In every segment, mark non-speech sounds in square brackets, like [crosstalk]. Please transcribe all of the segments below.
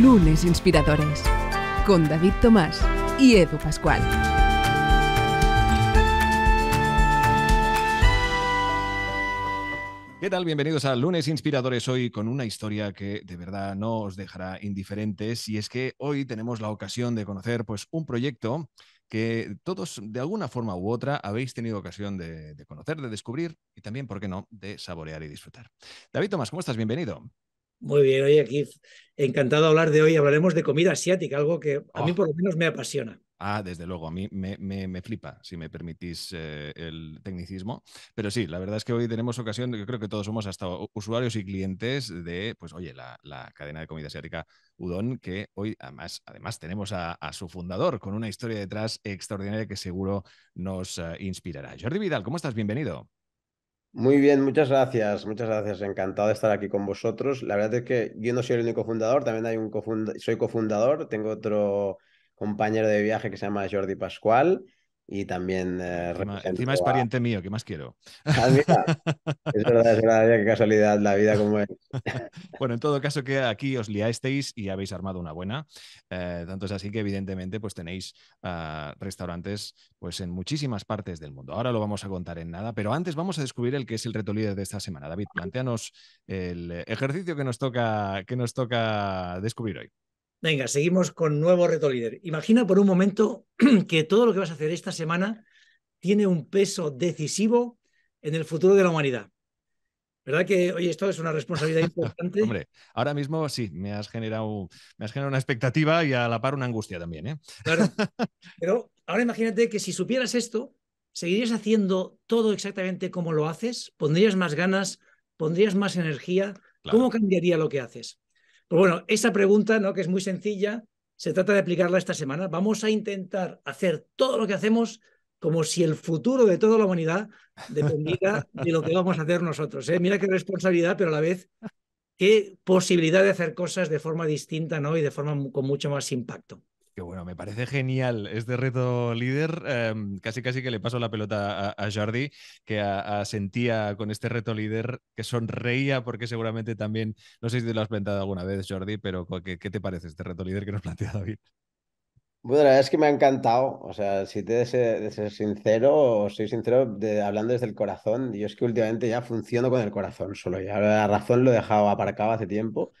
Lunes Inspiradores con David Tomás y Edu Pascual. ¿Qué tal? Bienvenidos a Lunes Inspiradores hoy con una historia que de verdad no os dejará indiferentes y es que hoy tenemos la ocasión de conocer pues un proyecto que todos de alguna forma u otra habéis tenido ocasión de, de conocer, de descubrir y también, ¿por qué no?, de saborear y disfrutar. David Tomás, ¿cómo estás? Bienvenido. Muy bien, oye, aquí encantado de hablar de hoy. Hablaremos de comida asiática, algo que a mí oh. por lo menos me apasiona. Ah, desde luego, a mí me, me, me flipa, si me permitís eh, el tecnicismo. Pero sí, la verdad es que hoy tenemos ocasión, yo creo que todos somos hasta usuarios y clientes de, pues oye, la, cadena de comida asiática Udon, que hoy además, además tenemos a, su fundador con una historia detrás extraordinaria que seguro nos eh, inspirará. Jordi Vidal, ¿cómo estás? Bienvenido. Muy bien, muchas gracias, muchas gracias. Encantado de estar aquí con vosotros. La verdad es que yo no soy el único fundador, también hay un soy cofundador, tengo otro compañero de viaje que se llama Jordi Pascual y también... Eh, encima, es pariente mío, ¿qué más quiero? Ah, [laughs] es verdad, es verdad, qué casualidad la vida como es. [laughs] bueno, en todo caso que aquí os liasteis y habéis armado una buena. Eh, tanto es así que evidentemente pues tenéis ah, restaurantes pues en muchísimas partes del mundo. Ahora lo vamos a contar en nada, pero antes vamos a descubrir el que es el reto líder de esta semana. David, planteanos el ejercicio que nos toca, que nos toca descubrir hoy. Venga, seguimos con nuevo reto líder. Imagina por un momento [clears throat] que todo lo que vas a hacer esta semana tiene un peso decisivo en el futuro de la humanidad. ¿Verdad que, hoy esto es una responsabilidad [laughs] importante? Hombre, ahora mismo sí, me has, generado, me has una expectativa y a la par una angustia también. ¿eh? [laughs] Pero ahora imagínate que si supieras esto, ¿seguirías haciendo todo exactamente como lo haces? ¿Pondrías más ganas? ¿Pondrías más energía? ¿Cómo cambiaría lo que haces? Pues bueno, esa pregunta, ¿no? que es muy sencilla, se trata de aplicarla esta semana. Vamos a intentar hacer todo lo que hacemos como si el futuro de toda la humanidad dependiera de lo que vamos a hacer nosotros. ¿eh? Mira qué responsabilidad, pero a la vez qué posibilidad de hacer cosas de forma distinta ¿no? y de forma con mucho más impacto me parece genial este reto líder. Em, casi casi que le paso la pelota a, Jordi, que sentía con este reto líder, que sonreía porque seguramente también, no sé si te lo has planteado alguna vez, Jordi, pero ¿qué, te parece este reto líder que nos [laughs] plantea David? Bueno, la verdad es que me ha encantado. O sea, si te de ser, sincero, o soy sincero de, hablando desde el corazón. Yo es que últimamente ya funciono con el corazón solo. Ya la razón lo he dejado aparcado hace tiempo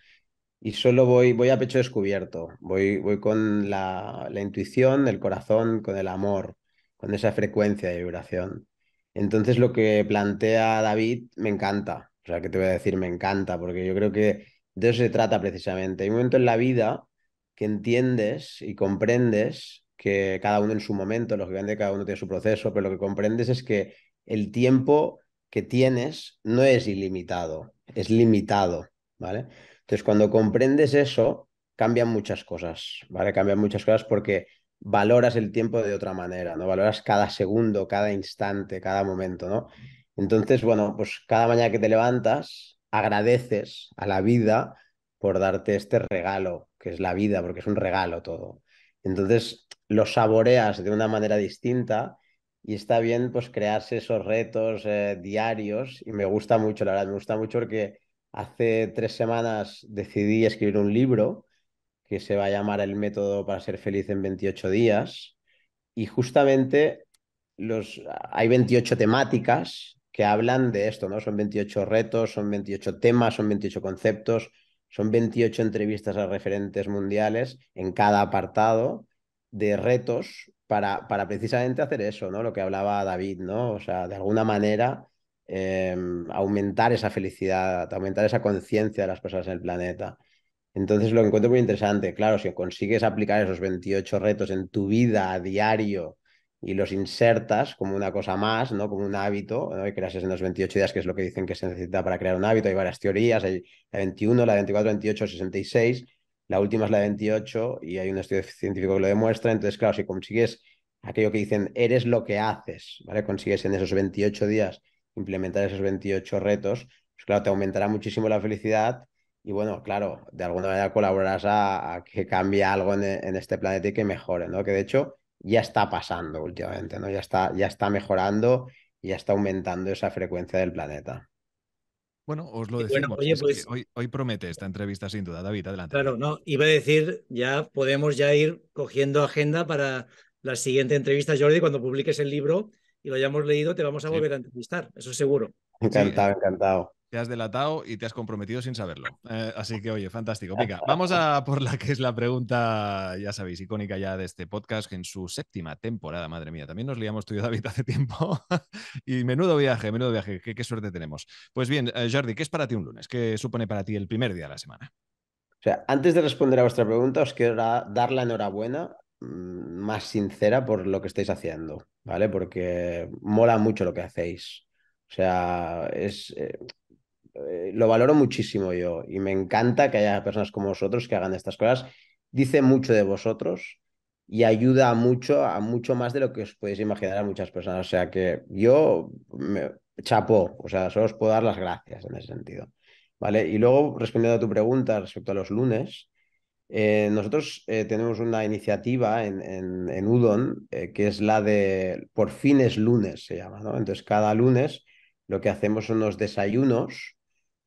y solo voy, voy a pecho descubierto, voy, voy con la, intuición, el corazón, con el amor, con esa frecuencia de vibración. Entonces lo que plantea David me encanta, o sea, que te voy a decir, me encanta, porque yo creo que de eso se trata precisamente. Hay un momento en la vida que entiendes y comprendes que cada uno en su momento, que lógicamente cada uno tiene su proceso, pero lo que comprendes es que el tiempo que tienes no es ilimitado, es limitado, ¿vale? Entonces, cuando comprendes eso, cambian muchas cosas, ¿vale? Cambian muchas cosas porque valoras el tiempo de otra manera, ¿no? Valoras cada segundo, cada instante, cada momento, ¿no? Entonces, bueno, pues cada mañana que te levantas, agradeces a la vida por darte este regalo, que es la vida, porque es un regalo todo. Entonces, lo saboreas de una manera distinta y está bien, pues, crearse esos retos eh, diarios y me gusta mucho, la verdad, me gusta mucho porque Hace tres semanas decidí escribir un libro que se va a llamar El método para ser feliz en 28 días. Y justamente los, hay 28 temáticas que hablan de esto, ¿no? Son 28 retos, son 28 temas, son 28 conceptos, son 28 entrevistas a referentes mundiales en cada apartado de retos para, para precisamente hacer eso, ¿no? Lo que hablaba David, ¿no? O sea, de alguna manera Em, aumentar esa felicidad, aumentar esa conciencia de las personas en el planeta. Entonces lo encuentro muy interesante, claro, si consigues aplicar esos 28 retos en tu vida a diario y los insertas como una cosa más, ¿no? Como un hábito, ¿no? Y creas en los 28 días, que es lo que dicen que se necesita para crear un hábito. Hay varias teorías, hay la 21, la 24, 28, 66, la última es la 28 y hay un estudio científico que lo demuestra. Entonces, claro, si consigues aquello que dicen, eres lo que haces, ¿vale? Consigues en esos 28 días implementar esos 28 retos, pues claro, te aumentará muchísimo la felicidad y bueno, claro, de alguna manera colaborarás a, que cambie algo en, este planeta y que mejore, ¿no? Que de hecho ya está pasando últimamente, ¿no? Ya está, ya está mejorando y ya está aumentando esa frecuencia del planeta. Bueno, os lo decimos. Pues hoy, hoy, promete esta entrevista sin duda, David, adelante. Claro, no, iba a decir, ya podemos ya ir cogiendo agenda para la siguiente entrevista, Jordi, cuando publiques el libro y lo hayamos leído, te vamos a volver a entrevistar, eso seguro. Encantado, encantado. Te has delatado y te has comprometido sin saberlo. Eh, así que, oye, fantástico. [laughs] Venga, vamos a por la que es la pregunta, ya sabéis, icónica ya de este podcast, en su séptima temporada, madre mía. También nos liamos tú y David, [laughs] hace tiempo. y menudo viaje, menudo viaje, qué, suerte tenemos. Pues bien, eh, Jordi, ¿qué es para ti un lunes? ¿Qué supone para ti el primer día de la semana? O sea, antes de responder a vuestra pregunta, os quiero dar la enhorabuena Mm, más sincera por lo que estáis haciendo, ¿vale? Porque mola mucho lo que hacéis. O sea, es, eh, lo valoro muchísimo yo y me encanta que haya personas como vosotros que hagan estas cosas. Dice mucho de vosotros y ayuda mucho, a mucho más de lo que os podéis imaginar a muchas personas. O sea que yo me chapo, o sea, solo os puedo dar las gracias en ese sentido. ¿Vale? Y luego, respondiendo a tu pregunta respecto a los lunes, eh, nosotros eh, tenemos una iniciativa en, Udon eh, que es la de por fines lunes, se llama, ¿no? Entonces, cada lunes lo que hacemos son unos desayunos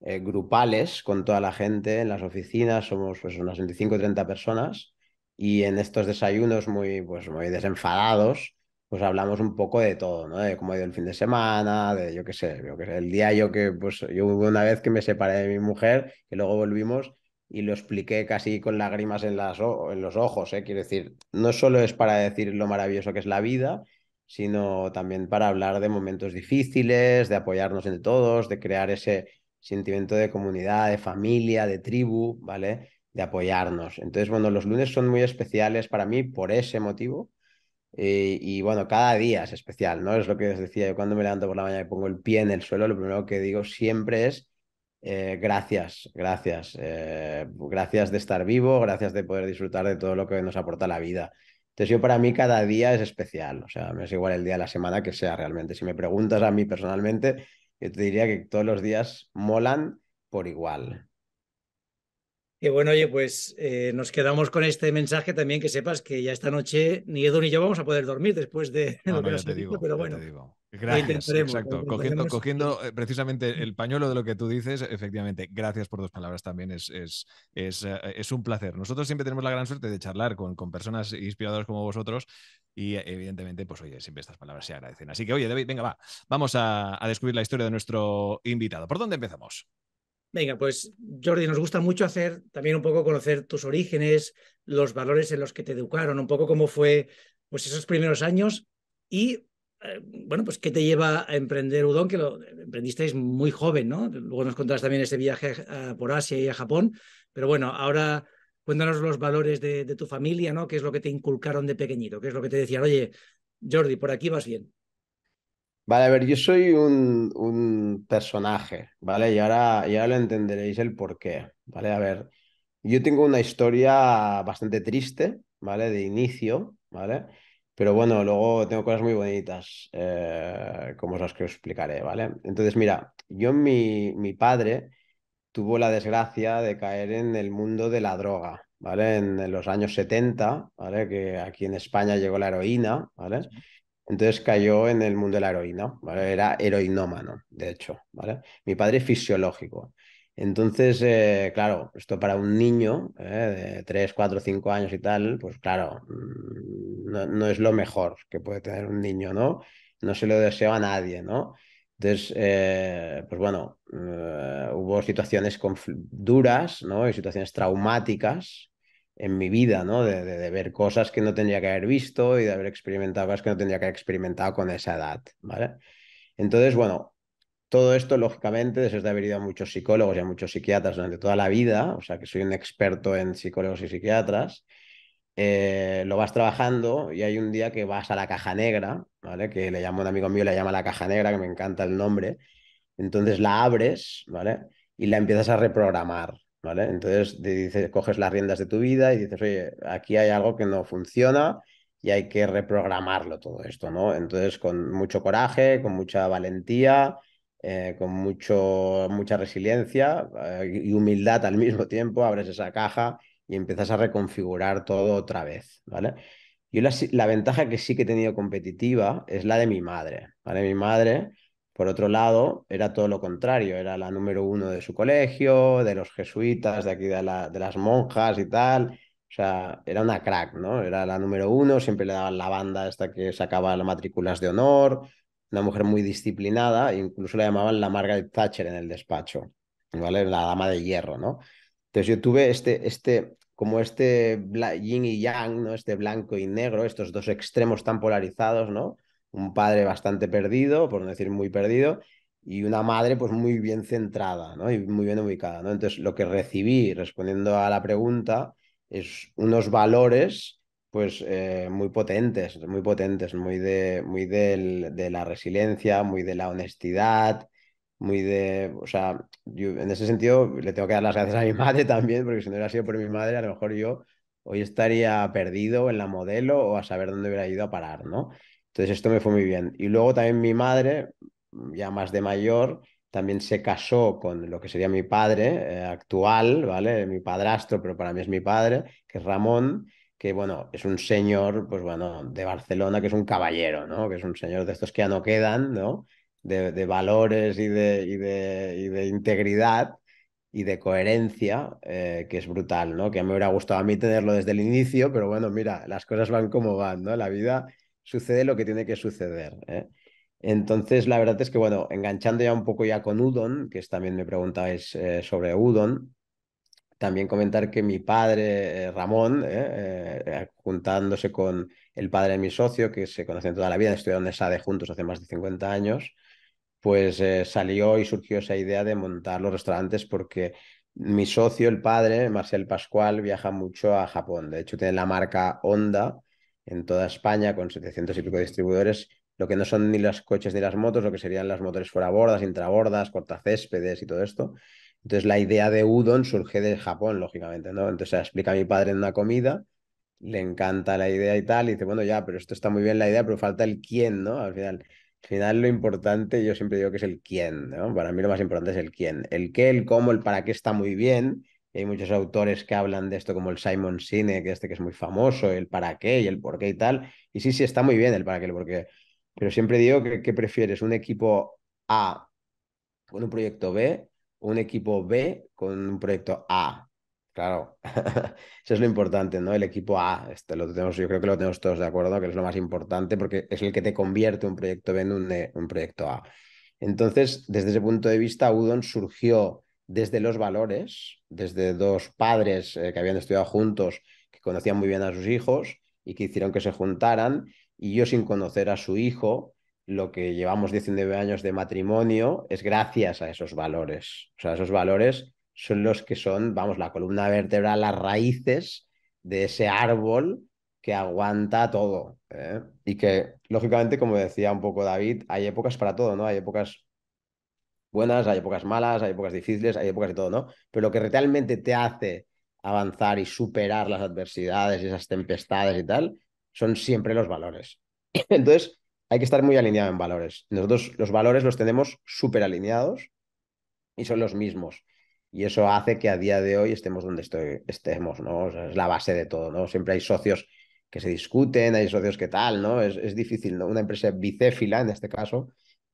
grupales con toda la gente en las oficinas, somos pues, unas 25 o 30 personas y en estos desayunos muy, pues, muy desenfadados, pues hablamos un poco de todo, ¿no? De cómo ha ido el fin de semana, de yo qué sé, yo qué sé, el día yo que, pues yo una vez que me separé de mi mujer, que luego volvimos y lo expliqué casi con lágrimas en, las en los ojos. ¿eh? Quiero decir, no solo es para decir lo maravilloso que es la vida, sino también para hablar de momentos difíciles, de apoyarnos entre todos, de crear ese sentimiento de comunidad, de familia, de tribu, ¿vale? De apoyarnos. Entonces, bueno, los lunes son muy especiales para mí por ese motivo. Eh, y bueno, cada día es especial, ¿no? Es lo que os decía, yo cuando me levanto por la mañana y pongo el pie en el suelo, lo primero que digo siempre es eh, gracias, gracias. Eh, gracias de estar vivo, gracias de poder disfrutar de todo lo que nos aporta la vida. Entonces yo para mí cada día es especial, o sea, me es igual el día de la semana que sea realmente. Si me preguntas a mí personalmente, yo te diría que todos los días molan por igual. Y bueno, oye, pues eh, nos quedamos con este mensaje también, que sepas que ya esta noche ni Edu ni yo vamos a poder dormir después de [laughs] lo que nos digo, pero bueno. Gracias, exacto. ¿eh? Cogiendo, cogiendo, eh, precisamente el pañuelo de lo que tú dices, efectivamente, gracias por dos palabras también, es, eh, es, un placer. Nosotros siempre tenemos la gran suerte de charlar con, con, personas inspiradoras como vosotros y evidentemente, pues oye, siempre estas palabras se agradecen. Así que, oye, David, venga, va, vamos a, a descubrir la historia de nuestro invitado. ¿Por dónde empezamos? Venga, pues Jordi, nos gusta mucho hacer también un poco conocer tus orígenes, los valores en los que te educaron, un poco cómo fue pues esos primeros años y eh, bueno, pues ¿qué te lleva a emprender Udon? Que lo emprendisteis muy joven, ¿no? Luego nos contarás también ese viaje por Asia y a Japón, pero bueno, ahora cuéntanos los valores de, tu familia, ¿no? ¿Qué es lo que te inculcaron de pequeñito? ¿Qué es lo que te decían, oye, Jordi, por aquí vas bien? Vale, a ver, yo soy un, personaje, ¿vale? Y ahora, y ahora lo entenderéis el por qué, ¿vale? A ver, yo tengo una historia bastante triste, ¿vale? De inicio, ¿vale? Pero bueno, luego tengo cosas muy bonitas, eh, como las que os explicaré, ¿vale? Entonces, mira, yo, mi, padre tuvo la desgracia de caer en el mundo de la droga, ¿vale? En, los años 70, ¿vale? Que aquí en España llegó la heroína, ¿vale? Entonces cayó en el mundo de la heroína, ¿vale? Era heroinómano, de hecho, ¿vale? Mi padre es fisiológico. Entonces, eh, claro, esto para un niño eh, de 3, 4, 5 años y tal, pues claro, mm, no, es lo mejor que puede tener un niño, ¿no? No se lo deseo a nadie, ¿no? Entonces, eh, pues bueno, hubo situaciones duras, ¿no? Y situaciones traumáticas en mi vida, ¿no? De, de, ver cosas que no tendría que haber visto y de haber experimentado cosas que no tendría que haber experimentado con esa edad, ¿vale? Entonces, bueno, todo esto, lógicamente, desde haber ido a muchos psicólogos y a muchos psiquiatras durante toda la vida, o sea que soy un experto en psicólogos y psiquiatras, eh, lo vas trabajando y hay un día que vas a la caja negra, ¿vale? Que le llamo un amigo mío, le llama la caja negra, que me encanta el nombre. Entonces la abres, ¿vale? Y la empiezas a reprogramar, ¿vale? Entonces dices, coges las riendas de tu vida y dices, oye, aquí hay algo que no funciona y hay que reprogramarlo todo esto, ¿no? Entonces con mucho coraje, con mucha valentía, eh, con mucho, mucha resiliencia eh, y humildad al mismo tiempo, abres esa caja y empiezas a reconfigurar todo otra vez, ¿vale? Yo la, la, ventaja que sí que he tenido competitiva es la de mi madre, ¿vale? Mi madre, por otro lado, era todo lo contrario, era la número uno de su colegio, de los jesuitas, de aquí de, de las monjas y tal, o sea, era una crack, ¿no? Era la número uno, siempre le daban la banda hasta que sacaba las matrículas de honor, una mujer muy disciplinada, incluso la llamaban la Margaret Thatcher en el despacho, ¿vale? La dama de hierro, ¿no? Entonces yo tuve este, este, como este yin y yang, ¿no? Este blanco y negro, estos dos extremos tan polarizados, ¿no? Un padre bastante perdido, por no decir muy perdido, y una madre pues muy bien centrada, ¿no? Y muy bien ubicada, ¿no? Entonces lo que recibí respondiendo a la pregunta es unos valores pues eh, muy potentes, muy potentes, muy de, muy de la resiliencia, muy de la honestidad, muy de, o sea, en ese sentido le tengo que dar las gracias a mi [laughs] madre también, porque si no hubiera sido por mi madre, a lo mejor yo hoy estaría perdido en la modelo o a saber dónde hubiera ido a parar, ¿no? Entonces esto me fue muy bien. Y luego también mi madre, ya más de mayor, también se casó con lo que sería mi padre eh, actual, ¿vale? Mi padrastro, pero para mí es mi padre, que es Ramón que bueno, es un señor, pues bueno, de Barcelona, que es un caballero, ¿no? Que es un señor de estos que ya no quedan, ¿no? De, valores y de, y, de, integridad y de coherencia, eh, que es brutal, ¿no? Que me hubiera gustado a mí tenerlo desde el inicio, pero bueno, mira, las cosas van como van, ¿no? La vida sucede lo que tiene que suceder. ¿eh? Entonces, la verdad es que, bueno, enganchando ya un poco ya con Udon, que también me preguntáis eh, sobre Udon, también comentar que mi padre, eh, Ramón, eh, eh, juntándose con el padre de mi socio, que se conocen toda la vida, estudiaron en SADE juntos hace más de 50 años, pues salió y surgió esa idea de montar los restaurantes porque mi socio, el padre, Marcel Pascual, viaja mucho a Japón. De hecho, tiene la marca Honda en toda España con 700 y pico distribuidores, lo que no son ni los coches ni las motos, lo que serían las motores fuera bordas, intrabordas, cortacéspedes y todo esto. Entonces la idea de udon surge de Japón, lógicamente, ¿no? Entonces explica a mi padre en una comida, le encanta la idea y tal, y dice, bueno, ya, pero esto está muy bien la idea, pero falta el quién, ¿no? Al final, al final lo importante, yo siempre digo que es el quién, ¿no? Para mí lo más importante es el quién. El qué, el cómo, el para qué está muy bien. hay muchos autores que hablan de esto, como el Simon Sinek, este que es muy famoso, el para qué y el por qué y tal. Y sí, sí, está muy bien el para qué el por qué. Pero siempre digo que, que prefieres un equipo A con un proyecto B un equipo B con un proyecto A. Claro, [laughs] eso es lo importante, ¿no? El equipo A, este lo tenemos, yo creo que lo tenemos todos de acuerdo, que es lo más importante porque es el que te convierte un proyecto B en un, e, proyecto A. Entonces, desde ese punto de vista, Udon surgió desde los valores, desde dos padres eh, que habían estudiado juntos, que conocían muy bien a sus hijos y que hicieron que se juntaran, y yo sin conocer a su hijo, lo que llevamos 19 años de matrimonio es gracias a esos valores. O sea, esos valores son los que son, vamos, la columna vertebral, las raíces de ese árbol que aguanta todo. ¿eh? Y que, lógicamente, como decía un poco David, hay épocas para todo, ¿no? Hay épocas buenas, hay épocas malas, hay épocas difíciles, hay épocas de todo, ¿no? Pero lo que realmente te hace avanzar y superar las adversidades y esas tempestades y tal, son siempre los valores. [clears throat] Entonces, hay que estar muy alineado en valores. Nosotros los valores los tenemos súper alineados y son los mismos. Y eso hace que a día de hoy estemos donde estoy, estemos, ¿no? es la base de todo, ¿no? Siempre hay socios que se discuten, hay socios que tal, ¿no? Es, difícil, ¿no? Una empresa bicéfila, en este caso, [clears throat]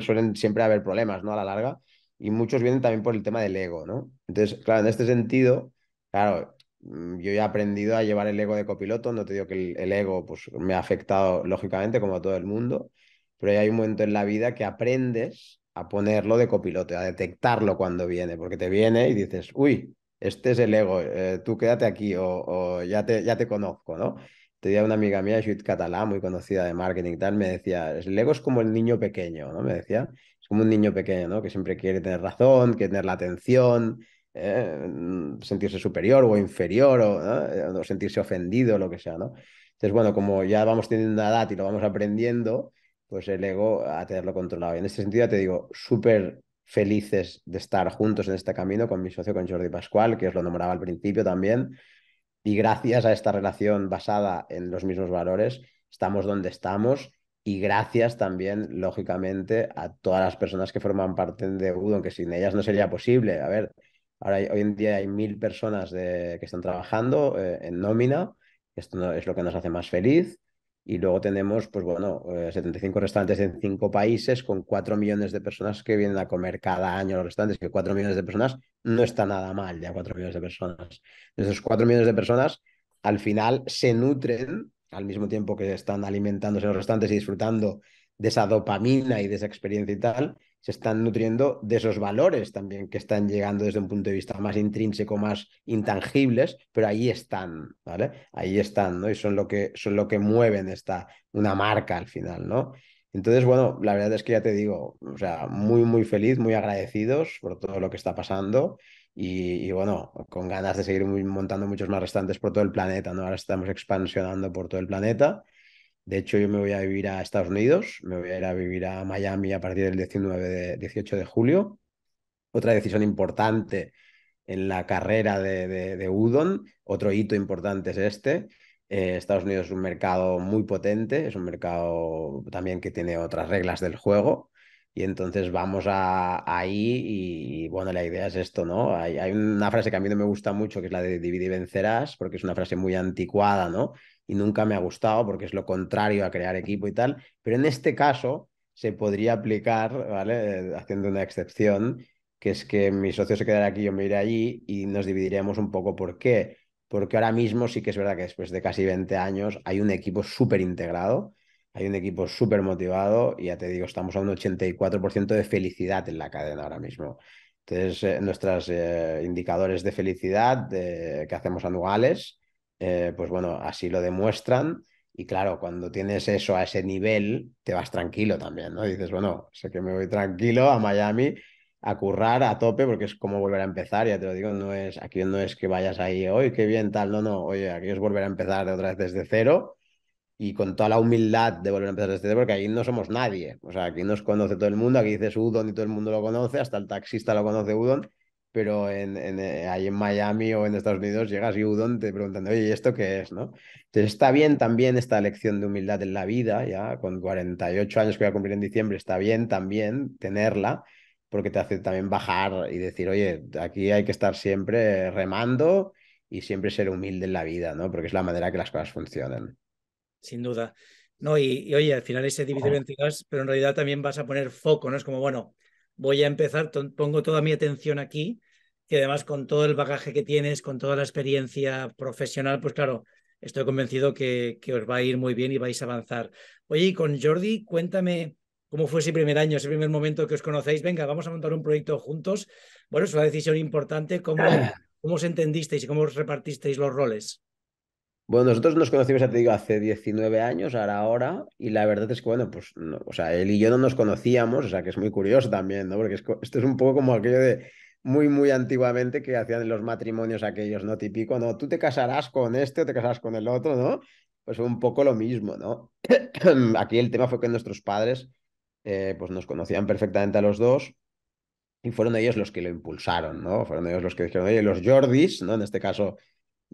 suelen siempre haber problemas, ¿no? A la larga. Y muchos vienen también por el tema del ego, ¿no? Entonces, claro, en este sentido, claro, Mm, yo he aprendido a llevar el ego de copiloto, no te digo que el, ego pues, me ha afectado lógicamente como a todo el mundo, pero hay un momento en la vida que aprendes a ponerlo de copiloto, a detectarlo cuando viene, porque te viene y dices, uy, este es el ego, eh, tú quédate aquí o, o, ya, te, ya te conozco, ¿no? Te día una amiga mía, Judith Catalá, muy conocida de marketing y tal, me decía, el ego es como el niño pequeño, ¿no? Me decía, es como un niño pequeño, ¿no? Que siempre quiere tener razón, quiere tener la atención, eh, sentirse superior o inferior o, sentirse ofendido, lo que sea, ¿no? Entonces, bueno, como ya vamos teniendo una edad y lo vamos aprendiendo, pues el ego a tenerlo controlado. Y en este sentido, te digo, súper felices de estar juntos en este camino con mi socio, con Jordi Pascual, que os lo nombraba al principio también. Y gracias a esta relación basada en los mismos valores, estamos donde estamos. Y gracias también, lógicamente, a todas las personas que forman parte de Udo, que sin ellas no sería posible. A ver, Ahora, hoy en día hay mil personas que están trabajando eh, en nómina, esto no, es lo que nos hace más feliz. Y luego tenemos, pues bueno, 75 eh, restaurantes en cinco países con 4 millones de personas que vienen a comer cada año los restaurantes, que 4 millones de personas no está nada mal, ya 4 millones de personas. Esos 4 millones de personas al final se nutren al mismo tiempo que están alimentándose los restaurantes y disfrutando de esa dopamina y de esa experiencia y tal, se están nutriendo de esos valores también que están llegando desde un punto de vista más intrínseco, más intangibles, pero ahí están, ¿vale? Ahí están, ¿no? Y son lo que, son lo que mueven esta, una marca al final, ¿no? Entonces, bueno, la verdad es que ya te digo, o sea, muy, muy feliz, muy agradecidos por todo lo que está pasando y, bueno, con ganas de seguir montando muchos más restantes por todo el planeta, ¿no? Ahora estamos expansionando por todo el planeta de hecho, yo me voy a vivir a Estados Unidos, me voy a ir a vivir a Miami a partir del 19 de, 18 de julio. Otra decisión importante en la carrera de, Udon, otro hito importante es este. Eh, Estados Unidos es un mercado muy potente, es un mercado también que tiene otras reglas del juego. Y entonces vamos a, ahí y, bueno, la idea es esto, ¿no? Hay, hay, una frase que a mí no me gusta mucho, que es la de dividir y vencerás, porque es una frase muy anticuada, ¿no? y nunca me ha gustado porque es lo contrario a crear equipo y tal, pero en este caso se podría aplicar, ¿vale? Eh, haciendo una excepción, que es que mi socio se quedará aquí, yo me iré allí y nos dividiremos un poco por qué. Porque ahora mismo sí que es verdad que después de casi 20 años hay un equipo súper integrado, hay un equipo súper motivado y ya te digo, estamos a un 84% de felicidad en la cadena ahora mismo. Entonces, eh, nuestros eh, indicadores de felicidad que hacemos anuales eh, pues bueno, así lo demuestran. Y claro, cuando tienes eso a ese nivel, te vas tranquilo también, ¿no? dices, bueno, sé que me voy tranquilo a Miami a currar a tope porque es como volver a empezar, ya te lo digo, no es aquí no es que vayas ahí, hoy qué bien tal, no, no, oye, aquí es volver a empezar otra vez desde cero y con toda la humildad de volver a empezar desde cero porque ahí no somos nadie, o sea, aquí nos conoce todo el mundo, aquí dices Udon y todo el mundo lo conoce, hasta el taxista lo conoce Udon pero en, eh, ahí en Miami o en Estados Unidos llegas y Udon te preguntan, oye, ¿y esto qué es? ¿no? Entonces está bien también esta lección de humildad en la vida, ya con 48 años que voy a cumplir en diciembre, está bien también tenerla, porque te hace también bajar y decir, oye, aquí hay que estar siempre remando y siempre ser humilde en la vida, ¿no? Porque es la manera que las cosas funcionan. Sin duda. No, y, oye, al final ese dividir en pero en realidad también vas a poner foco, ¿no? Es como, bueno, voy a empezar, pongo toda mi atención aquí, que además con todo el bagaje que tienes, con toda la experiencia profesional, pues claro, estoy convencido que, que os va a ir muy bien y vais a avanzar. Oye, y con Jordi, cuéntame cómo fue ese primer año, ese primer momento que os conocéis. Venga, vamos a montar un proyecto juntos. Bueno, es una decisión importante. ¿Cómo, [clears throat] cómo os entendisteis y cómo os repartisteis los roles? Bueno, nosotros nos conocimos, te digo, hace 19 años, ahora ahora, y la verdad es que, bueno, pues, o sea, él y yo no nos conocíamos, o sea, que es muy curioso también, ¿no? Porque esto es un poco como aquello de, muy, muy antiguamente que hacían los matrimonios aquellos, ¿no? Típico, ¿no? Tú te casarás con este o te casarás con el otro, ¿no? Pues un poco lo mismo, ¿no? [clears throat] Aquí el tema fue que nuestros padres, eh, pues nos conocían perfectamente a los dos y fueron ellos los que lo impulsaron, ¿no? Fueron ellos los que dijeron, oye, los Jordis, ¿no? En este caso,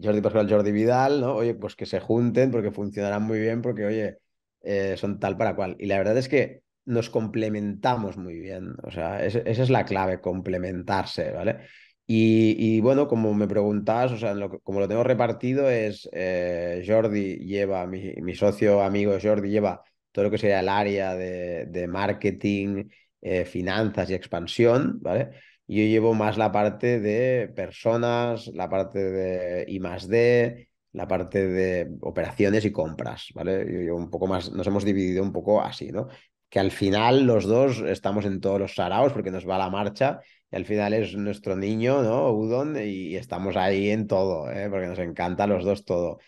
Jordi Pascual, Jordi Vidal, ¿no? Oye, pues que se junten porque funcionarán muy bien, porque, oye, eh, son tal para cual. Y la verdad es que nos complementamos muy bien. O sea, esa es la clave, complementarse, ¿vale? Y, bueno, como me preguntabas, o sea, como lo tengo repartido es eh, Jordi lleva, mi, socio amigo Jordi lleva todo lo que sería el área de, marketing, eh, finanzas y expansión, ¿vale? Y yo llevo más la parte de personas, la parte de I más D, la parte de operaciones y compras, ¿vale? Yo, llevo un poco más, nos hemos dividido un poco así, ¿no? que al final los dos estamos en todos los saraos porque nos va la marcha y al final es nuestro niño, ¿no? Udon, y estamos ahí en todo, ¿eh? porque nos encanta los dos todo.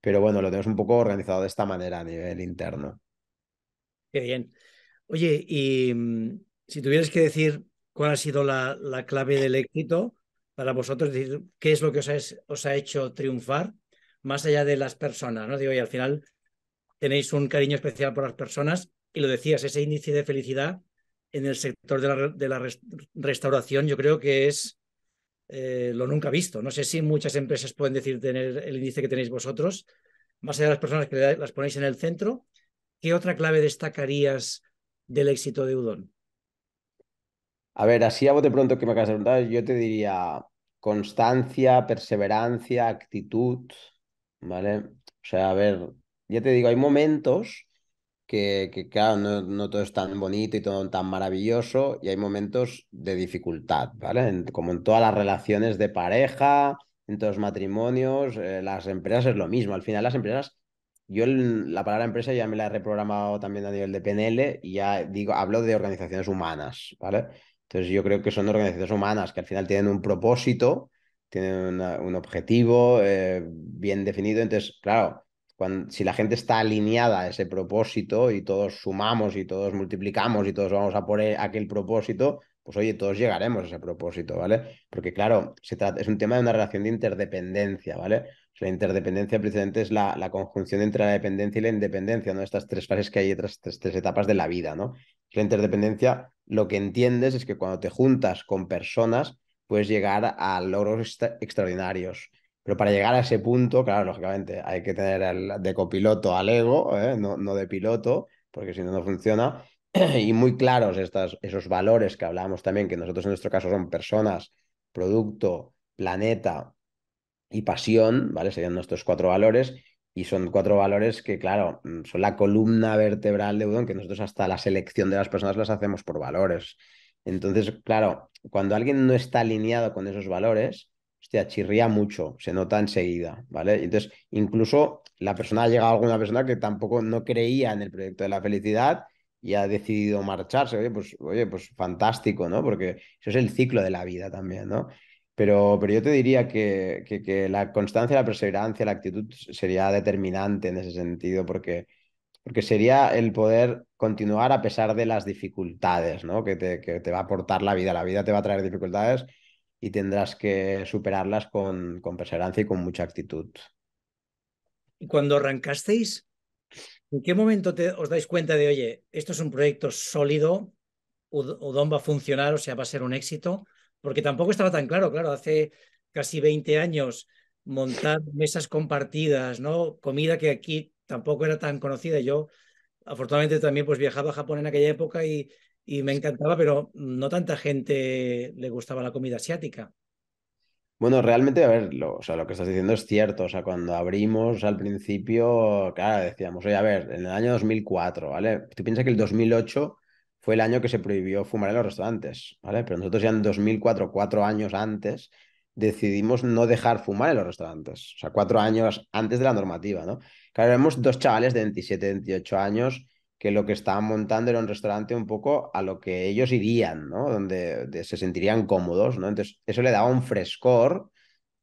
Pero bueno, lo tenemos un poco organizado de esta manera a nivel interno. Qué bien. Oye, y mm, si tuvieras que decir cuál ha sido la, clave del éxito para vosotros, decir, qué es lo que os ha, os ha hecho triunfar, más allá de las personas, ¿no? Digo, y al final tenéis un cariño especial por las personas y lo decías, ese índice de felicidad en el sector de la, restauración yo creo que es eh, lo nunca visto. No sé si muchas empresas pueden decir tener el índice que tenéis vosotros, más allá de las personas que las ponéis en el centro. ¿Qué otra clave destacarías del éxito de Udon? A ver, así a bote pronto que me acabas de preguntar, yo te diría constancia, perseverancia, actitud, ¿vale? O sea, a ver, ya te digo, hay momentos que, claro, no, no, todo es tan bonito y todo tan maravilloso y hay momentos de dificultad, ¿vale? como en todas las relaciones de pareja, en todos los matrimonios, eh, las empresas es lo mismo. Al final las empresas, yo la palabra empresa ya me la he reprogramado también a nivel de PNL y ya digo, hablo de organizaciones humanas, ¿vale? Entonces yo creo que son organizaciones humanas que al final tienen un propósito, tienen un objetivo eh, bien definido. Entonces, claro, si la gente está alineada a ese propósito y todos sumamos y todos multiplicamos y todos vamos a por e-, aquel propósito, pues oye, todos llegaremos a ese propósito, ¿vale? Porque claro, se trata, es un tema de una relación de interdependencia, ¿vale? la interdependencia precisamente es la, la, conjunción entre la dependencia y la independencia, ¿no? Estas tres fases que hay, otras tres, etapas de la vida, ¿no? La interdependencia, lo que entiendes es que cuando te juntas con personas, puedes llegar a logros extraordinarios. Pero para llegar a ese punto, claro, lógicamente hay que tener de copiloto al ego, ¿eh? no, de piloto, porque si no, no funciona. [clears throat] y muy claros esos valores que hablábamos también, que nosotros en nuestro caso son personas, producto, planeta y pasión, ¿vale? Serían nuestros cuatro valores. Y son cuatro valores que, claro, mm, son la columna vertebral de Udon, que nosotros hasta la selección de las personas las hacemos por valores. Entonces, claro, cuando alguien no está alineado con esos valores, hostia, chirría mucho, se nota enseguida, ¿vale? Entonces, incluso la persona ha llegado a alguna persona que tampoco no creía en el proyecto de la felicidad y ha decidido marcharse, oye, pues, oye, pues fantástico, ¿no? Porque eso es el ciclo de la vida también, ¿no? Pero, pero yo te diría que, que, la constancia, la perseverancia, la actitud sería determinante en ese sentido, porque, porque sería el poder continuar a pesar de las dificultades, ¿no? Que te, que te va a aportar la vida, la vida te va a traer dificultades, y tendrás que superarlas con, con perseverancia y con mucha actitud. ¿Y cuando arrancasteis, en qué momento te, os dais cuenta de, oye, esto es un proyecto sólido, Udon va a funcionar, o sea, va a ser un éxito? Porque tampoco estaba tan claro, claro, hace casi 20 años montar mesas compartidas, ¿no? Comida que aquí tampoco era tan conocida. Yo, afortunadamente, también pues viajaba a Japón en aquella época y, y me encantaba, pero no tanta gente le gustaba la comida asiática. Bueno, realmente, a ver, lo, sea, lo que estás diciendo es cierto. O sea, cuando abrimos al principio, claro, decíamos, oye, a ver, en el año 2004, ¿vale? Tú piensas que el 2008 fue el año que se prohibió fumar en los restaurantes, ¿vale? Pero nosotros ya en 2004, cuatro años antes, decidimos no dejar fumar en los restaurantes. O sea, cuatro años antes de la normativa, ¿no? Claro, vemos dos chavales de 27, 28 años que lo que estaban montando era un restaurante un poco a lo que ellos irían, ¿no? Donde se sentirían cómodos, ¿no? Entonces, eso le daba un frescor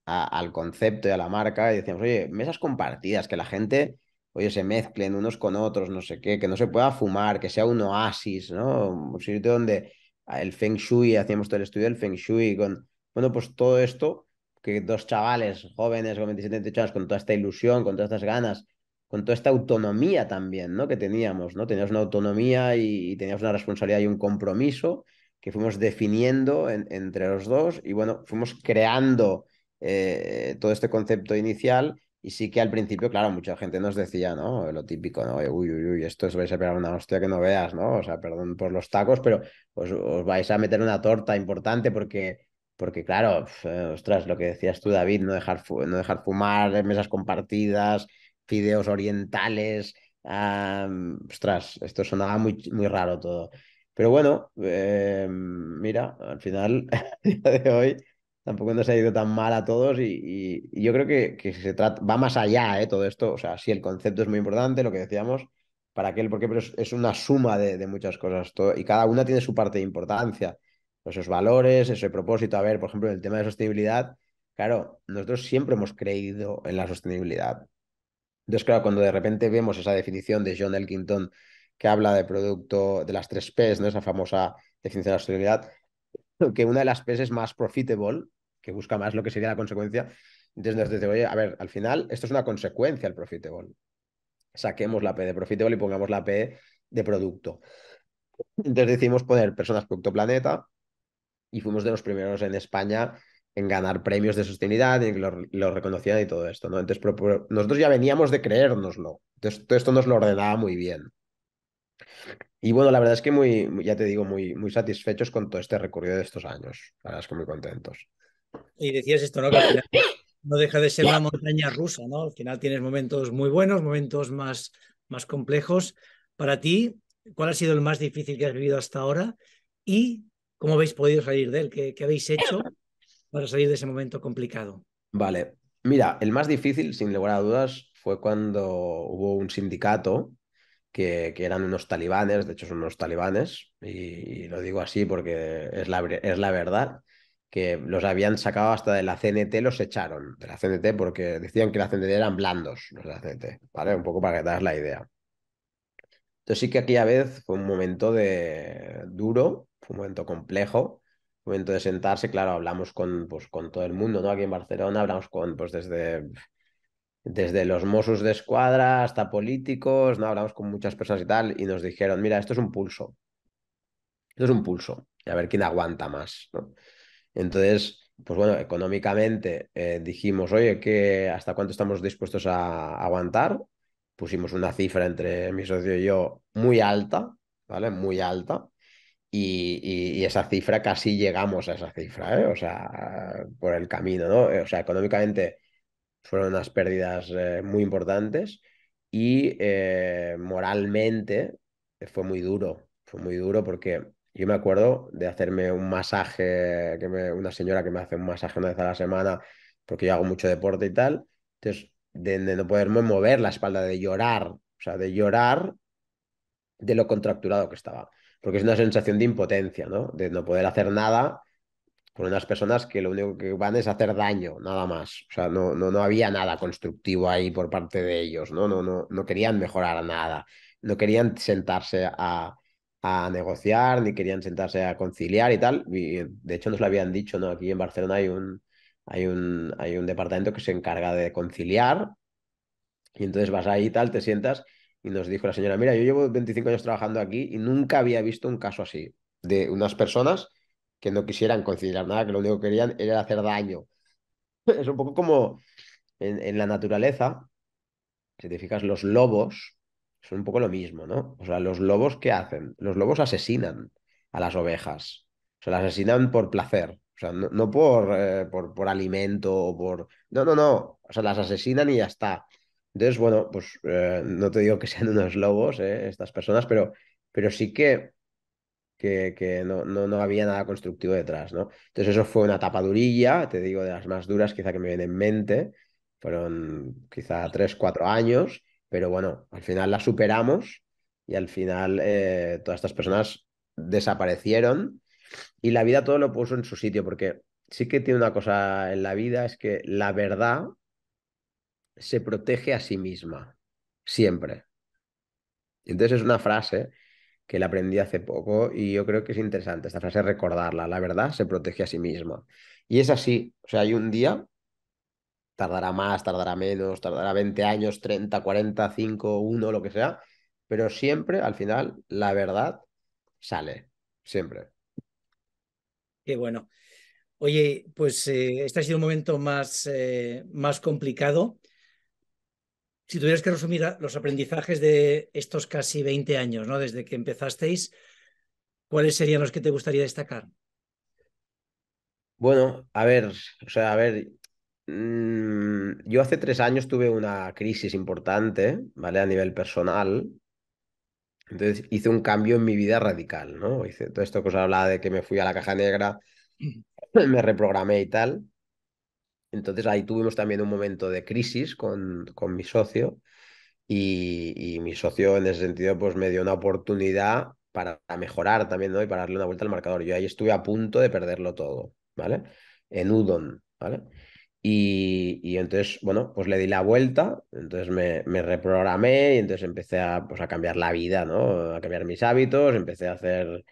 al concepto y a la marca y decíamos, oye, mesas compartidas, que la gente, oye, se mezclen unos con otros, no sé qué, que no se pueda fumar, que sea un oasis, ¿no? Un sitio donde ah, el Feng Shui, hacíamos todo el estudio del Feng Shui con, bueno, pues todo esto que dos chavales jóvenes con 27, 28 años, con toda esta ilusión, con todas estas ganas, con toda esta autonomía también, ¿no? Que teníamos, ¿no? Teníamos una autonomía y, teníamos una responsabilidad y un compromiso que fuimos definiendo entre los dos y bueno, fuimos creando eh, todo este concepto inicial y sí que al principio, claro, mucha gente nos decía, ¿no? Lo típico, ¿no? Uy, uy, uy, esto os vais a pegar una hostia que no veas, ¿no? O sea, perdón por los tacos, pero os, os vais a meter una torta importante porque, porque claro, eh, ostras, lo que decías tú, David, no dejar, no dejar fumar, mesas compartidas, fideos orientales. ostras, esto sonaba muy, muy raro todo. Pero bueno, em, mira, al final, [laughs] de hoy, tampoco nos ha ido tan mal a todos y, yo creo que, se va más allá eh, todo esto. O sea, sí, el concepto es muy importante, lo que decíamos, para qué, el por qué, pero es, una suma de, muchas cosas y cada una tiene su parte de importancia. Pues esos valores, ese propósito. A ver, por ejemplo, en el tema de sostenibilidad, claro, nosotros siempre hemos creído en la sostenibilidad. Entonces, claro, cuando de repente vemos esa definición de John Elkington que habla de producto de las tres P's, ¿no? esa famosa definición de la sostenibilidad, [laughs] que una de las P's es más profitable, que busca más lo que sería la consecuencia. Entonces nos dice, oye, a ver, al final esto es una consecuencia el profitable. Saquemos la P de profitable y pongamos la P de producto. Entonces decidimos poner personas, producto, planeta y fuimos de los primeros en España en ganar premios de sostenibilidad, y que lo, reconocían y todo esto, ¿no? Entonces, nosotros ya veníamos de creérnoslo. Entonces, todo esto nos lo ordenaba muy bien. Y bueno, la verdad es que muy, ya te digo, muy, muy satisfechos con todo este recorrido de estos años. La verdad es que muy contentos. Y decías esto, ¿no? Que al final no deja de ser una montaña rusa, ¿no? Al final tienes momentos muy buenos, momentos más, más complejos. Para ti, ¿cuál ha sido el más difícil que has vivido hasta ahora? ¿Y cómo habéis podido salir de él? qué habéis hecho para salir de ese momento complicado? Vale, mira, el más difícil, sin lugar a dudas, fue cuando hubo un sindicato que, eran unos talibanes, de hecho son unos talibanes, y, lo digo así porque es la, es la verdad, que los habían sacado hasta de la CNT, los echaron de la CNT porque decían que la CNT eran blandos, los de la CNT, ¿vale? Un poco para que te hagas la idea. Entonces sí que aquella vez fue un momento de duro, fue un momento complejo, momento de sentarse, claro, hablamos con, pues, con todo el mundo, ¿no? Aquí en Barcelona hablamos con, pues desde, desde los mosos de Escuadra hasta políticos, ¿no? Hablamos con muchas personas y tal, y nos dijeron, mira, esto es un pulso. Esto es un pulso. Y a ver quién aguanta más, ¿no? Entonces, pues bueno, económicamente eh, dijimos, oye, que ¿hasta cuánto estamos dispuestos a aguantar? Pusimos una cifra entre mi socio y yo muy alta, ¿vale? Muy alta y, esa cifra casi llegamos a esa cifra, ¿eh? o sea, por el camino, ¿no? O sea, económicamente fueron unas pérdidas eh, muy importantes y eh, moralmente fue muy duro, fue muy duro porque yo me acuerdo de hacerme un masaje, que una señora que me hace un masaje una vez a la semana porque yo hago mucho deporte y tal, entonces de, de no poderme mover la espalda, de llorar, o sea, de llorar de lo contracturado que estaba porque es una sensación de impotencia, ¿no? De no poder hacer nada con unas personas que lo único que van es hacer daño, nada más. O sea, no, no, no había nada constructivo ahí por parte de ellos, ¿no? No, no, no querían mejorar nada, no querían sentarse a, negociar, ni querían sentarse a conciliar y tal. de hecho nos lo habían dicho, ¿no? Aquí en Barcelona hay un, hay un, hay un departamento que se encarga de conciliar. Y entonces vas ahí y tal, te sientas y nos dijo la señora, mira, yo llevo 25 años trabajando aquí y nunca había visto un caso así de unas personas que no quisieran considerar nada, que lo único que querían era hacer daño. [laughs] Es un poco como en, la naturaleza, si te fijas, los lobos son un poco lo mismo, ¿no? O sea, los lobos, ¿qué hacen? Los lobos asesinan a las ovejas. O sea, las asesinan por placer. O sea, no, por, eh, por, por alimento o por... No, no, no. O sea, las asesinan y ya está. Entonces, bueno, pues eh, no te digo que sean [laughs] unos lobos eh, estas personas, pero, pero sí que, que, no, no, no, había nada constructivo detrás, ¿no? Entonces eso fue una tapadurilla te digo, de las más duras quizá que me vienen en mente, fueron quizá tres, cuatro años, pero bueno, al final la superamos y al final eh, todas estas personas desaparecieron y la vida todo lo puso en su sitio, porque sí que tiene una cosa en la vida, es que la verdad se protege a sí misma, siempre. Entonces es una frase que la aprendí hace poco y yo creo que es interesante esta frase recordarla. La verdad se protege a sí misma. Y es así, o sea, hay un día, tardará más, tardará menos, tardará 20 años, 30, 40, 5, 1, lo que sea, pero siempre al final la verdad sale, siempre. Qué bueno. Oye, pues eh, este ha sido un momento más, eh, más complicado si tuvieras que resumir los aprendizajes de estos casi 20 años, ¿no? Desde que empezasteis, ¿cuáles serían los que te gustaría destacar? Bueno, a ver, o sea, a ver, mm, yo hace tres años tuve una crisis importante, ¿vale? A nivel personal. Entonces hice un cambio en mi vida radical, ¿no? Hice todo esto que os hablaba de que me fui a la caja negra, mm. [clears throat] me reprogramé y tal. Entonces ahí tuvimos también un momento de crisis con, con mi socio y, y, mi socio en ese sentido pues me dio una oportunidad para mejorar también ¿no? y para darle una vuelta al marcador. Yo ahí estuve a punto de perderlo todo, ¿vale? En Udon, ¿vale? Y, y, entonces, bueno, pues le di la vuelta, entonces me, me reprogramé y entonces empecé a, pues, a, cambiar la vida, ¿no? A cambiar mis hábitos, empecé a hacer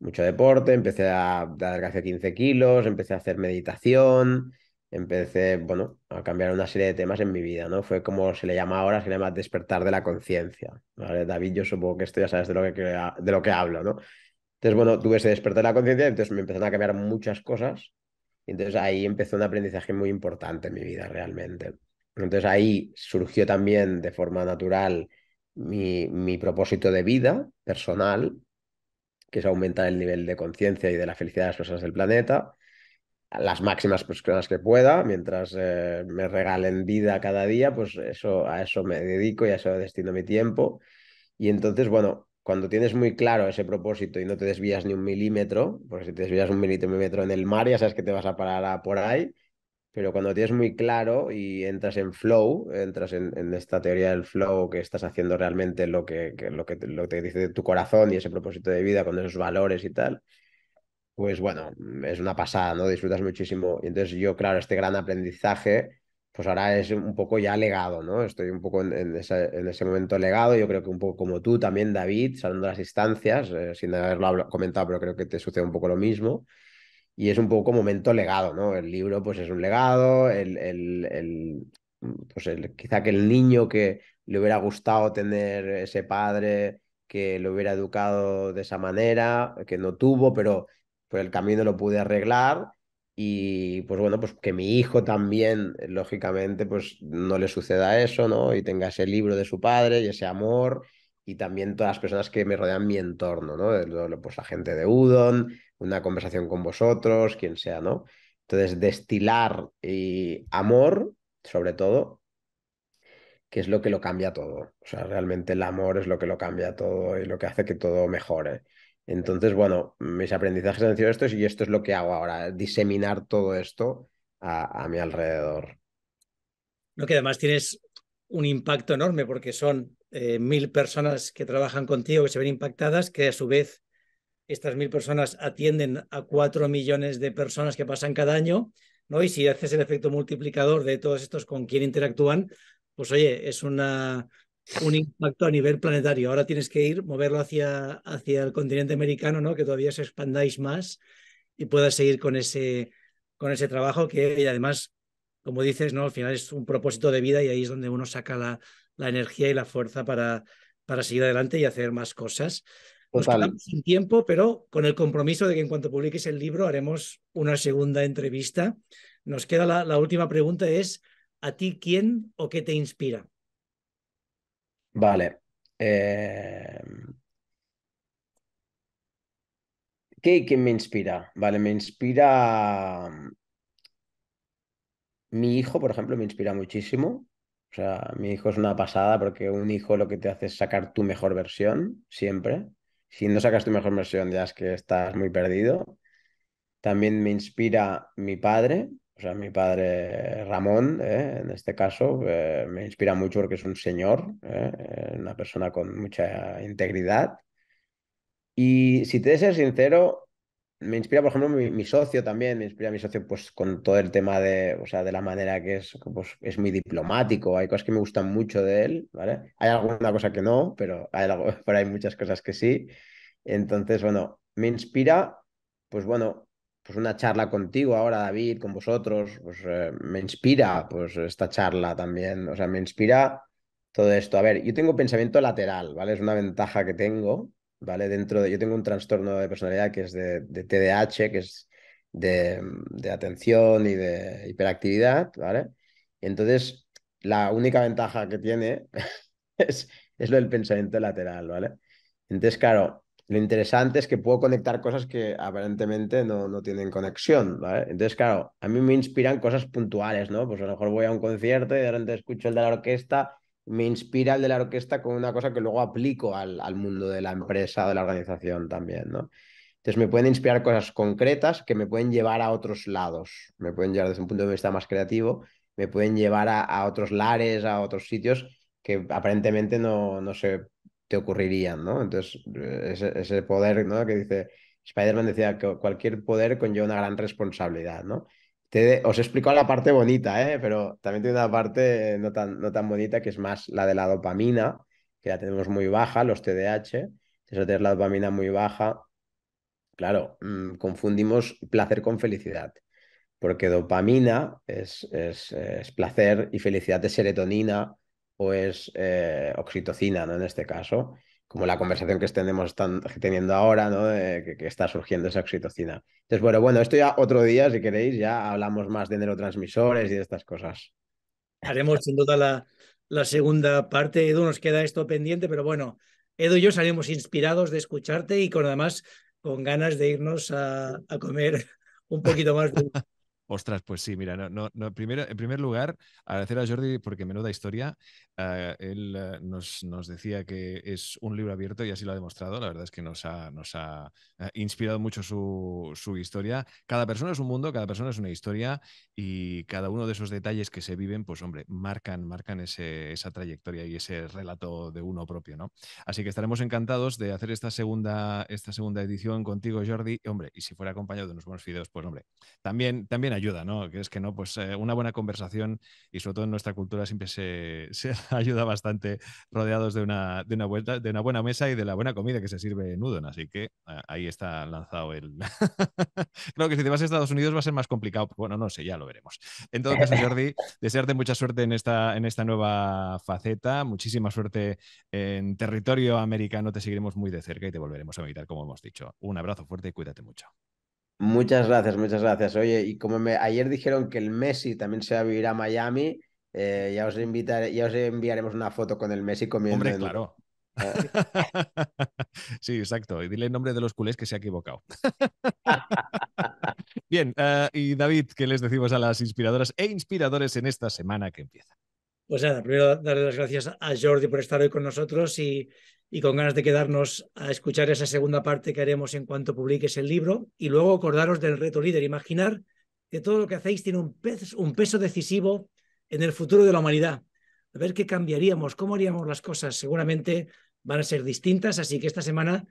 mucho deporte, empecé a, a dar casi 15 kilos, empecé a hacer meditación, empecé, bueno, a cambiar una serie de temas en mi vida, ¿no? Fue como se le llama ahora, se le llama despertar de la conciencia, ¿vale? David, yo supongo que esto ya sabes de lo que, de lo que hablo, ¿no? Entonces, bueno, tuve ese despertar de la conciencia, entonces me empezaron a cambiar muchas cosas, entonces ahí empezó un aprendizaje muy importante en mi vida realmente. Entonces ahí surgió también de forma natural mi, mi propósito de vida personal, que es aumentar el nivel de conciencia y de la felicidad de las personas del planeta las máximas personas que pueda, mientras eh, me regalen vida cada día, pues eso, a eso me dedico y a eso destino mi tiempo. Y entonces, bueno, cuando tienes muy claro ese propósito y no te desvías ni un milímetro, porque si te desvías un milímetro en el mar ya sabes que te vas a parar por ahí, pero cuando tienes muy claro y entras en flow, entras en, esta teoría del flow que estás haciendo realmente lo que, lo, que lo que te dice tu corazón y ese propósito de vida con esos valores y tal, pues bueno, mm, es una pasada, ¿no? Disfrutas muchísimo. Y entonces yo, claro, este gran aprendizaje, pues ahora es un poco ya legado, ¿no? Estoy un poco en, ese, en ese, momento legado, yo creo que un poco como tú también, David, saliendo las instancias, eh, sin haberlo comentado, pero creo que te sucede un poco lo mismo. Y es un poco momento legado, ¿no? El libro, pues es un legado, el, el, el mm, pues el, quizá que el niño que le hubiera gustado tener ese padre, que lo hubiera educado de esa manera, que no tuvo, pero pues el camino lo pude arreglar y pues bueno, pues que mi hijo también, lógicamente, pues no le suceda eso, ¿no? Y tenga ese libro de su padre y ese amor y también todas las personas que me rodean mi entorno, ¿no? Pues la gente de Udon, una conversación con vosotros, quien sea, ¿no? Entonces, destilar y eh, amor, sobre todo, que es lo que lo cambia todo. O sea, realmente el amor es lo que lo cambia todo y lo que hace que todo mejore. Entonces, bueno, mis aprendizajes han sido estos y esto es lo que hago ahora, diseminar todo esto a, mi alrededor. No, que además tienes un impacto enorme porque son eh, mil personas que trabajan contigo, que se ven impactadas, que a su vez estas mil personas atienden a cuatro millones de personas que pasan cada año, ¿no? Y si haces el efecto multiplicador de todos estos con quien interactúan, pues oye, es una, un impacto a nivel planetario. Ahora tienes que ir, moverlo hacia, hacia el continente americano, ¿no? que todavía se expandáis más y puedas seguir con ese, con ese trabajo que además, como dices, ¿no? al final es un propósito de vida y ahí es donde uno saca la, la energía y la fuerza para, para seguir adelante y hacer más cosas. Nos quedamos sin tiempo, pero con el compromiso de que en cuanto publiques el libro haremos una segunda entrevista. Nos queda la última pregunta, es ¿a ti quién o qué te inspira? Vale. Eh, ¿qué, me inspira? Vale, me inspira... Mm, mi hijo, por ejemplo, me inspira muchísimo. O sea, mi hijo es una pasada porque un hijo lo que te hace es sacar tu mejor versión, siempre. Si no sacas tu mejor versión, ya es que estás muy perdido. También me inspira mi padre, sea, mi padre Ramón, ¿eh? en este caso, eh, me inspira mucho porque es un señor, ¿eh? una persona con mucha integridad. Y si te de ser sincero, me inspira, por ejemplo, mi, socio también, me inspira mi socio pues con todo el tema de, o sea, de la manera que es, pues, es muy diplomático, hay cosas que me gustan mucho de él, ¿vale? Hay alguna cosa que no, pero hay, [laughs] pero hay muchas cosas que sí. Entonces, bueno, me inspira, pues bueno, pues una charla contigo ahora, David, con vosotros, pues eh, me inspira pues esta charla también, o sea, me inspira todo esto. A ver, yo tengo pensamiento lateral, ¿vale? Es una ventaja que tengo, ¿vale? Dentro de, yo tengo un trastorno de personalidad que es de, TDAH, que es de, de, atención y de hiperactividad, ¿vale? Entonces, la única ventaja que tiene [laughs] es, es lo del pensamiento lateral, ¿vale? Entonces, claro, lo interesante es que puedo conectar cosas que aparentemente no, no tienen conexión, ¿vale? Entonces, claro, a mí me inspiran cosas puntuales, ¿no? Pues a lo mejor voy a un concierto y de repente escucho el de la orquesta, me inspira el de la orquesta con una cosa que luego aplico al, mundo de la empresa de la organización también, ¿no? Entonces me pueden inspirar cosas concretas que me pueden llevar a otros lados, me pueden llevar desde un punto de vista más creativo, me pueden llevar a, otros lares, a otros sitios que aparentemente no, no, se ocurrirían, ¿no? Entonces, eh, ese, poder, ¿no? Que dice, Spider-Man decía que cualquier poder conlleva una gran responsabilidad, ¿no? os explico la parte bonita, ¿eh? pero también tiene una parte no tan, no tan bonita que es más la de la dopamina, que ya tenemos muy baja, los TDAH. Eso tener la dopamina muy baja, claro, mm, confundimos placer con felicidad, porque dopamina es, es, es placer y felicidad es serotonina, es pues, eh, oxitocina, ¿no? En este caso, como la conversación que tenemos teniendo ahora, ¿no? Eh, que, está surgiendo esa oxitocina. Entonces, bueno, bueno, esto ya otro día, si queréis, ya hablamos más de neurotransmisores y de estas cosas. Haremos sin duda la, segunda parte. Edu, nos queda esto pendiente, pero bueno, Edu y yo salimos inspirados de escucharte y con además con ganas de irnos a, a comer un poquito más de [laughs] Ostras, pues sí, mira, no, no, primero, en primer lugar, agradecer a Jordi porque menuda historia. Eh, él eh, nos, nos, decía que es un libro abierto y así lo ha demostrado. La verdad es que nos ha, nos ha eh, inspirado mucho su, su, historia. Cada persona es un mundo, cada persona es una historia y cada uno de esos detalles que se viven, pues hombre, marcan, marcan esa trayectoria y ese relato de uno propio, ¿no? Así que estaremos encantados de hacer esta segunda, esta segunda edición contigo, Jordi. hombre, y si fuera acompañado de unos buenos videos, pues hombre, también, también ayuda, ¿no? Que es que no, pues eh, una buena conversación y sobre todo en nuestra cultura siempre se, [laughs] ayuda bastante rodeados de una, de, una buena, de una buena mesa y de la buena comida que se sirve en Udon. Así que eh, ahí está lanzado el... [laughs] Creo que si te vas a Estados Unidos va a ser más complicado. Bueno, no sé, ya lo veremos. En todo caso, Jordi, [laughs] desearte mucha suerte en esta, en esta nueva faceta, muchísima suerte en territorio americano, te seguiremos muy de cerca y te volveremos a invitar, como hemos dicho. Un abrazo fuerte y cuídate mucho. Muchas gracias, muchas gracias. Oye, y como ayer dijeron que el Messi también se va a vivir a Miami, eh, ya, os invitaré, ya os enviaremos una foto con el Messi comiendo. Hombre, claro. [laughs] Sí, exacto. Y dile el nombre de los culés que se ha equivocado. [laughs] Bien, eh, y David, ¿qué les decimos a las inspiradoras e inspiradores en esta semana que empieza? Pues nada, primero darle las gracias a Jordi por estar hoy con nosotros y, con ganas de quedarnos a escuchar esa segunda parte que haremos en cuanto publiques el libro. Y luego acordaros del reto líder. Imaginar que todo lo que hacéis tiene un, un peso decisivo en el futuro de la humanidad. A ver qué cambiaríamos, cómo haríamos las cosas. Seguramente van a ser distintas, así que esta semana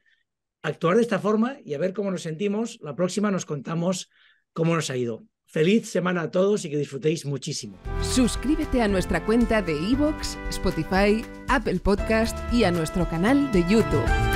actuar de esta forma y a ver cómo nos sentimos. La próxima nos contamos cómo nos ha ido. Feliz semana a todos y que disfrutéis muchísimo. Suscríbete a nuestra cuenta de iVoox, Spotify, Apple Podcast y a nuestro canal de YouTube.